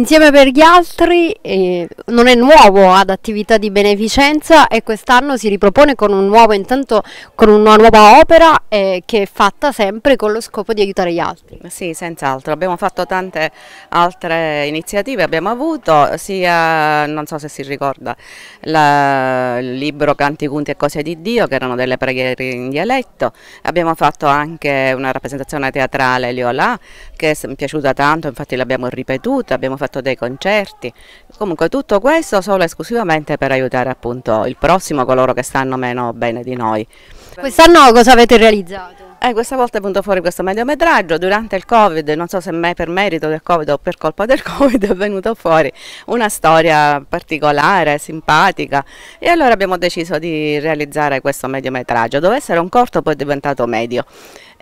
Insieme per gli altri eh, non è nuovo ad attività di beneficenza e quest'anno si ripropone con, un nuovo, intanto, con una nuova opera eh, che è fatta sempre con lo scopo di aiutare gli altri. Sì, senz'altro, abbiamo fatto tante altre iniziative, abbiamo avuto sia, non so se si ricorda, la, il libro Canti, Cunti e Cose di Dio che erano delle preghiere in dialetto, abbiamo fatto anche una rappresentazione teatrale Liola, che è piaciuta tanto, infatti l'abbiamo ripetuta, abbiamo fatto fatto dei concerti, comunque tutto questo solo e esclusivamente per aiutare appunto il prossimo, coloro che stanno meno bene di noi. Quest'anno cosa avete realizzato? Eh, questa volta è venuto fuori questo mediometraggio, durante il Covid, non so se per merito del Covid o per colpa del Covid, è venuta fuori una storia particolare, simpatica e allora abbiamo deciso di realizzare questo mediometraggio, doveva essere un corto poi è diventato medio.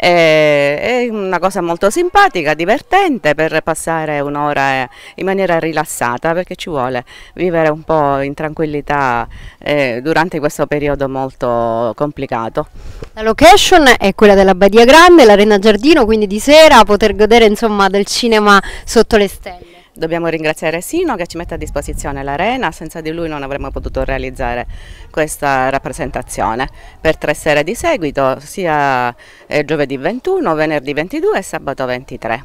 Eh, è una cosa molto simpatica, divertente per passare un'ora eh, in maniera rilassata perché ci vuole vivere un po' in tranquillità eh, durante questo periodo molto complicato. La location è quella della Badia Grande, l'Arena Giardino, quindi di sera poter godere insomma, del cinema sotto le stelle. Dobbiamo ringraziare Sino che ci mette a disposizione l'arena, senza di lui non avremmo potuto realizzare questa rappresentazione per tre sere di seguito, sia eh, giovedì 21, venerdì 22 e sabato 23.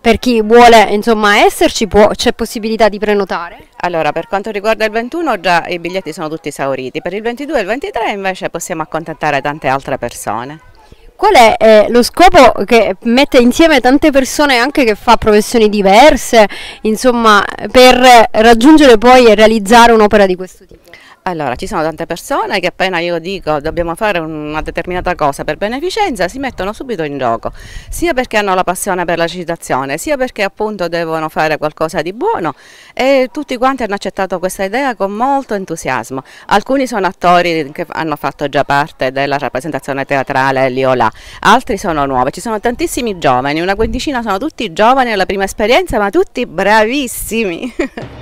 Per chi vuole insomma, esserci c'è possibilità di prenotare? Allora, per quanto riguarda il 21 già i biglietti sono tutti esauriti, per il 22 e il 23 invece possiamo accontentare tante altre persone qual è eh, lo scopo che mette insieme tante persone anche che fa professioni diverse, insomma, per raggiungere poi e realizzare un'opera di questo tipo? Allora, ci sono tante persone che appena io dico dobbiamo fare una determinata cosa per beneficenza si mettono subito in gioco, sia perché hanno la passione per la recitazione, sia perché appunto devono fare qualcosa di buono e tutti quanti hanno accettato questa idea con molto entusiasmo. Alcuni sono attori che hanno fatto già parte della rappresentazione teatrale lì o là, altri sono nuovi, ci sono tantissimi giovani, una quindicina sono tutti giovani alla prima esperienza ma tutti bravissimi.